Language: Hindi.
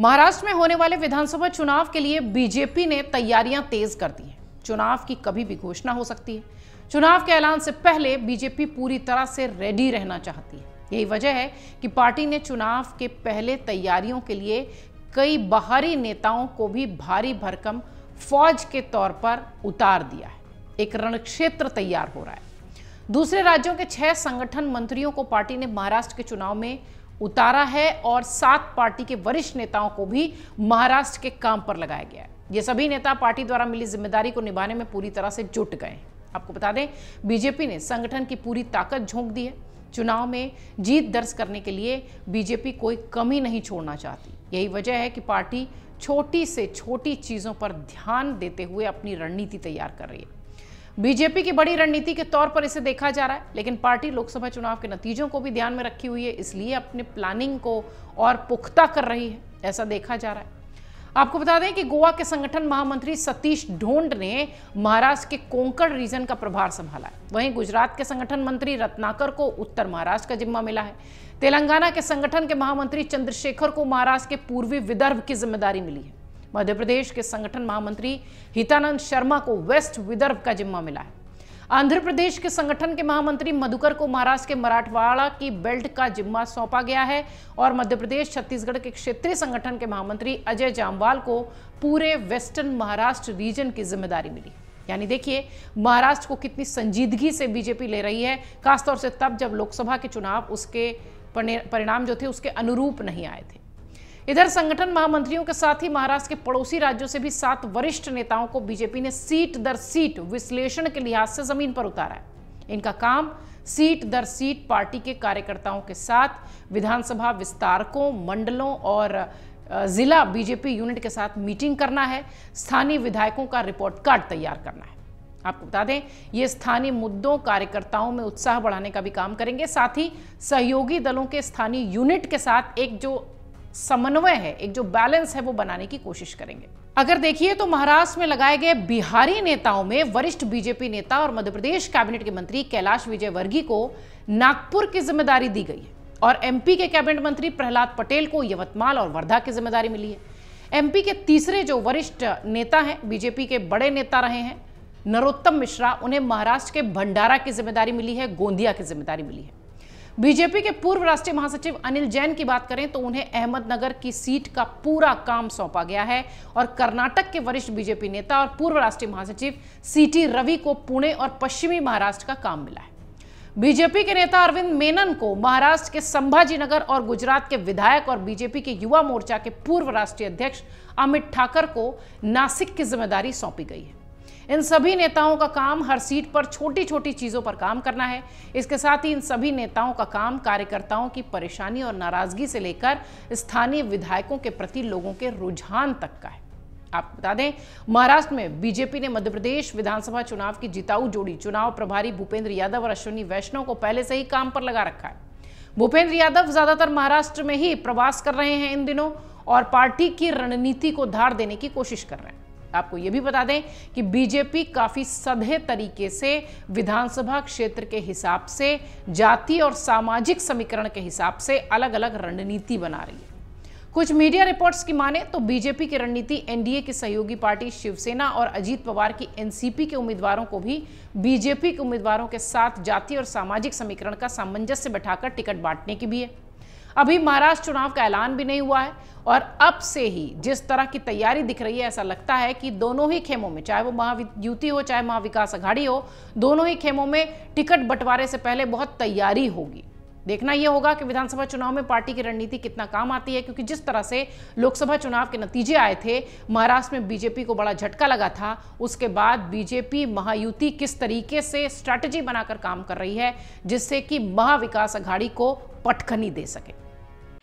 महाराष्ट्र में होने वाले विधानसभा चुनाव के लिए बीजेपी ने तैयारियां तेज कर दी हैं चुनाव की कभी भी घोषणा हो सकती है चुनाव के ऐलान से पहले बीजेपी पूरी तरह से रेडी रहना चाहती है यही वजह है कि पार्टी ने चुनाव के पहले तैयारियों के लिए कई बाहरी नेताओं को भी भारी भरकम फौज के तौर पर उतार दिया है एक रणक्षेत्र तैयार हो रहा है दूसरे राज्यों के छह संगठन मंत्रियों को पार्टी ने महाराष्ट्र के चुनाव में उतारा है और सात पार्टी के वरिष्ठ नेताओं को भी महाराष्ट्र के काम पर लगाया गया है ये सभी नेता पार्टी द्वारा मिली जिम्मेदारी को निभाने में पूरी तरह से जुट गए आपको बता दें बीजेपी ने संगठन की पूरी ताकत झोंक दी है चुनाव में जीत दर्ज करने के लिए बीजेपी कोई कमी नहीं छोड़ना चाहती यही वजह है कि पार्टी छोटी से छोटी चीज़ों पर ध्यान देते हुए अपनी रणनीति तैयार कर रही है बीजेपी की बड़ी रणनीति के तौर पर इसे देखा जा रहा है लेकिन पार्टी लोकसभा चुनाव के नतीजों को भी ध्यान में रखी हुई है इसलिए अपने प्लानिंग को और पुख्ता कर रही है ऐसा देखा जा रहा है आपको बता दें कि गोवा के संगठन महामंत्री सतीश ढोंड ने महाराष्ट्र के कोंकण रीजन का प्रभार संभाला है वहीं गुजरात के संगठन मंत्री रत्नाकर को उत्तर महाराष्ट्र का जिम्मा मिला है तेलंगाना के संगठन के महामंत्री चंद्रशेखर को महाराष्ट्र के पूर्वी विदर्भ की जिम्मेदारी मिली है मध्य प्रदेश के संगठन महामंत्री हितानंद शर्मा को वेस्ट विदर्भ का जिम्मा मिला है आंध्र प्रदेश के संगठन के महामंत्री मधुकर को महाराष्ट्र के मराठवाड़ा की बेल्ट का जिम्मा सौंपा गया है और मध्य प्रदेश छत्तीसगढ़ के क्षेत्रीय संगठन के महामंत्री अजय जामवाल को पूरे वेस्टर्न महाराष्ट्र रीजन की जिम्मेदारी मिली यानी देखिए महाराष्ट्र को कितनी संजीदगी से बीजेपी ले रही है खासतौर से तब जब लोकसभा के चुनाव उसके परिणाम जो थे उसके अनुरूप नहीं आए थे इधर संगठन महामंत्रियों के साथ ही महाराष्ट्र के पड़ोसी राज्यों से भी सात वरिष्ठ नेताओं को बीजेपी ने सीट दर सीट विश्लेषण के लिहाज से जमीन पर उतारा है इनका काम सीट दर सीट पार्टी के कार्यकर्ताओं के साथ विधानसभा विस्तारकों मंडलों और जिला बीजेपी यूनिट के साथ मीटिंग करना है स्थानीय विधायकों का रिपोर्ट कार्ड तैयार करना है आपको बता दें ये स्थानीय मुद्दों कार्यकर्ताओं में उत्साह बढ़ाने का भी काम करेंगे साथ ही सहयोगी दलों के स्थानीय यूनिट के साथ एक जो समन्वय है एक जो बैलेंस है वो बनाने की कोशिश करेंगे अगर देखिए तो महाराष्ट्र में लगाए गए बिहारी नेताओं में वरिष्ठ बीजेपी नेता और मध्य प्रदेश कैबिनेट के मंत्री कैलाश विजय वर्गी को नागपुर की जिम्मेदारी दी गई है और एमपी के कैबिनेट मंत्री प्रहलाद पटेल को यवतमाल और वर्धा की जिम्मेदारी मिली है एमपी के तीसरे जो वरिष्ठ नेता हैं बीजेपी के बड़े नेता रहे हैं नरोत्तम मिश्रा उन्हें महाराष्ट्र के भंडारा की जिम्मेदारी मिली है गोंदिया की जिम्मेदारी मिली है बीजेपी के पूर्व राष्ट्रीय महासचिव अनिल जैन की बात करें तो उन्हें अहमदनगर की सीट का पूरा काम सौंपा गया है और कर्नाटक के वरिष्ठ बीजेपी नेता और पूर्व राष्ट्रीय महासचिव सीटी रवि को पुणे और पश्चिमी महाराष्ट्र का काम मिला है बीजेपी के नेता अरविंद मेनन को महाराष्ट्र के संभाजीनगर और गुजरात के विधायक और बीजेपी के युवा मोर्चा के पूर्व राष्ट्रीय अध्यक्ष अमित ठाकर को नासिक की जिम्मेदारी सौंपी गई है इन सभी नेताओं का काम हर सीट पर छोटी छोटी चीज़ों पर काम करना है इसके साथ ही इन सभी नेताओं का काम कार्यकर्ताओं की परेशानी और नाराज़गी से लेकर स्थानीय विधायकों के प्रति लोगों के रुझान तक का है आप बता दें महाराष्ट्र में बीजेपी ने मध्य प्रदेश विधानसभा चुनाव की जिताऊ जोड़ी चुनाव प्रभारी भूपेंद्र यादव और अश्विनी वैष्णव को पहले से ही काम पर लगा रखा है भूपेंद्र यादव ज्यादातर महाराष्ट्र में ही प्रवास कर रहे हैं इन दिनों और पार्टी की रणनीति को धार देने की कोशिश कर रहे हैं आपको यह भी बता दें कि बीजेपी काफ़ी सधे तरीके से विधानसभा क्षेत्र के हिसाब से जाति और सामाजिक समीकरण के हिसाब से अलग अलग रणनीति बना रही है कुछ मीडिया रिपोर्ट्स की माने तो बीजेपी की रणनीति एनडीए की सहयोगी पार्टी शिवसेना और अजीत पवार की एनसीपी के उम्मीदवारों को भी बीजेपी के उम्मीदवारों के साथ जाति और सामाजिक समीकरण का सामंजस्य बैठाकर टिकट बांटने की भी है अभी महाराष्ट्र चुनाव का ऐलान भी नहीं हुआ है और अब से ही जिस तरह की तैयारी दिख रही है ऐसा लगता है कि दोनों ही खेमों में चाहे वो महायुति हो चाहे महाविकास अघाड़ी हो दोनों ही खेमों में टिकट बंटवारे से पहले बहुत तैयारी होगी देखना यह होगा कि विधानसभा चुनाव में पार्टी की रणनीति कितना काम आती है क्योंकि जिस तरह से लोकसभा चुनाव के नतीजे आए थे महाराष्ट्र में बीजेपी को बड़ा झटका लगा था उसके बाद बीजेपी महायुति किस तरीके से स्ट्रैटेजी बनाकर काम कर रही है जिससे कि महाविकास अघाड़ी को पटखनी दे सके